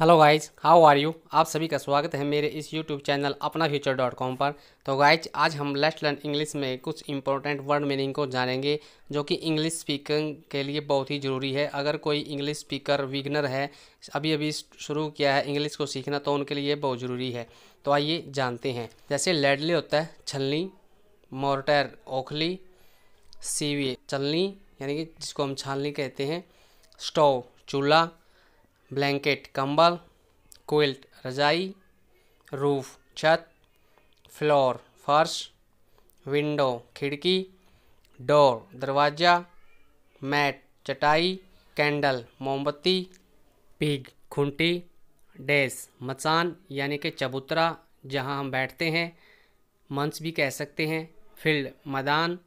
hello guys how are you आप सभी का स्वागत है मेरे इस यूट्यूब चैनल अपना फ्यूचर डॉट कॉम पर तो गाइज आज हम लेट्स लर्न इंग्लिश में कुछ इंपॉर्टेंट वर्ड मीनिंग को जानेंगे जो कि इंग्लिश स्पीकिंग के लिए बहुत ही ज़रूरी है अगर कोई इंग्लिश स्पीकर विगनर है अभी अभी शुरू किया है इंग्लिश को सीखना तो उनके लिए बहुत ज़रूरी है तो आइए जानते हैं जैसे लेडली होता है छलनी मोर्टर ओखली सीवी छलनी यानी कि जिसको हम छालनी कहते हैं स्टोव चूल्हा ब्लैंकेट कंबल कोल्ट रजाई रूफ छत फ्लोर फर्श विंडो खिड़की डोर दरवाज़ा मैट चटाई कैंडल मोमबत्ती पिग खूंटी डेस मचान यानी कि चबूतरा जहां हम बैठते हैं मंच भी कह सकते हैं फील्ड मैदान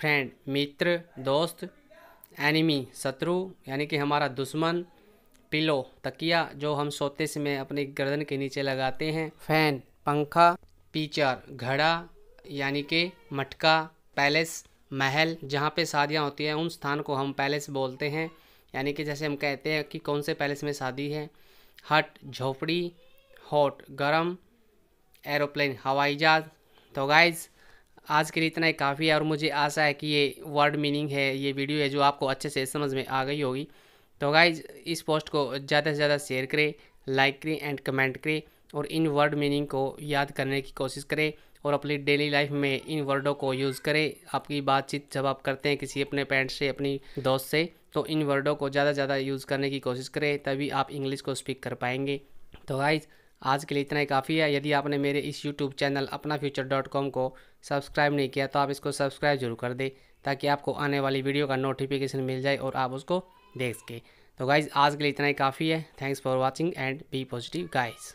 फ्रेंड मित्र दोस्त एनिमी शत्रु यानी कि हमारा दुश्मन पिलो तकिया जो हम सोते समय अपने गर्दन के नीचे लगाते हैं फैन पंखा पीचर घड़ा यानी कि मटका पैलेस महल जहाँ पे शादियाँ होती हैं उन स्थान को हम पैलेस बोलते हैं यानी कि जैसे हम कहते हैं कि कौन से पैलेस में शादी है हट झोपड़ी हॉट गर्म एरोप्लेन हवाई जहाज तो गाइज़ आज के लिए इतना ही काफ़ी है और मुझे आशा है कि ये वर्ड मीनिंग है ये वीडियो है जो आपको अच्छे से समझ में आ गई होगी तो गाइज इस पोस्ट को ज़्यादा से ज़्यादा शेयर करें लाइक करें एंड कमेंट करें और इन वर्ड मीनिंग को याद करने की कोशिश करें और अपनी डेली लाइफ में इन वर्डों को यूज़ करें आपकी बातचीत जब आप करते हैं किसी अपने पेरेंट्स से अपनी दोस्त से तो इन वर्डों को ज़्यादा से ज़्यादा यूज़ करने की कोशिश करें तभी आप इंग्लिश को स्पीक कर पाएंगे तो गाइज आज के लिए इतना ही काफ़ी है यदि आपने मेरे इस यूट्यूब चैनल अपना फ्यूचर डॉट कॉम को सब्सक्राइब नहीं किया तो आप इसको सब्सक्राइब जरूर कर दें ताकि आपको आने वाली वीडियो का नोटिफिकेशन मिल जाए और आप उसको देख के तो गाइज आज के लिए इतना ही काफ़ी है thanks for watching and be positive guys